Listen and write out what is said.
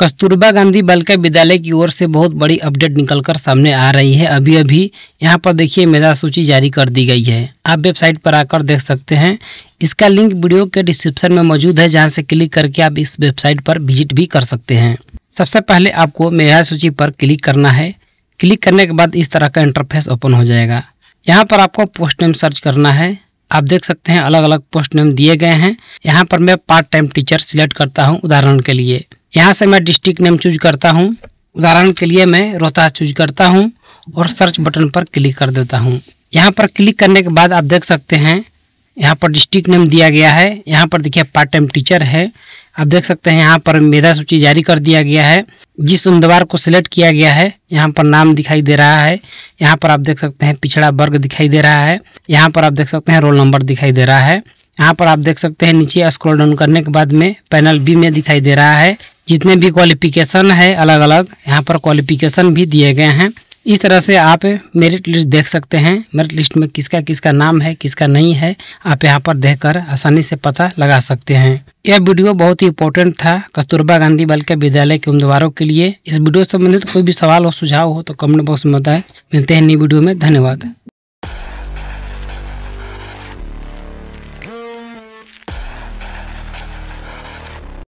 कस्तूरबा गांधी बालिका विद्यालय की ओर से बहुत बड़ी अपडेट निकलकर सामने आ रही है अभी अभी यहाँ पर देखिए मेधा सूची जारी कर दी गई है आप वेबसाइट पर आकर देख सकते हैं इसका लिंक वीडियो के डिस्क्रिप्शन में मौजूद है जहाँ से क्लिक करके आप इस वेबसाइट पर विजिट भी कर सकते हैं सबसे पहले आपको मेधा सूची पर क्लिक करना है क्लिक करने के बाद इस तरह का इंटरफेस ओपन हो जाएगा यहाँ पर आपको पोस्ट नेम सर्च करना है आप देख सकते हैं अलग अलग पोस्ट नेम दिए गए हैं यहाँ पर मैं पार्ट टाइम टीचर सिलेक्ट करता हूँ उदाहरण के लिए यहाँ से मैं डिस्ट्रिक्ट नेम चूज करता हूँ उदाहरण के लिए मैं रोहतास चूज करता हूँ और सर्च बटन पर क्लिक कर देता हूँ यहाँ पर क्लिक करने के बाद आप देख सकते हैं यहाँ पर डिस्ट्रिक्ट नेम दिया गया है यहाँ पर देखिए पार्ट टाइम टीचर है आप देख सकते हैं यहाँ पर मेधा सूची जारी कर दिया गया है जिस उम्मीदवार को सिलेक्ट किया गया है यहाँ पर नाम दिखाई दे रहा है यहाँ पर आप देख सकते हैं पिछड़ा वर्ग दिखाई दे रहा है यहाँ पर आप देख सकते हैं रोल नंबर दिखाई दे रहा है यहाँ पर आप देख सकते हैं नीचे स्क्रॉल डाउन करने के बाद में पैनल बी में दिखाई दे रहा है जितने भी क्वालिफिकेशन है अलग अलग यहाँ पर क्वालिफिकेशन भी दिए गए हैं इस तरह से आप मेरिट लिस्ट देख सकते हैं मेरिट लिस्ट में किसका किसका नाम है किसका नहीं है आप यहाँ पर देखकर आसानी से पता लगा सकते हैं यह वीडियो बहुत ही इंपॉर्टेंट था कस्तूरबा गांधी बालिका विद्यालय के उम्मीदवारों के लिए इस वीडियो से संबंधित कोई भी सवाल और सुझाव हो तो कमेंट बॉक्स में बताएं मिलते हैं नई वीडियो में धन्यवाद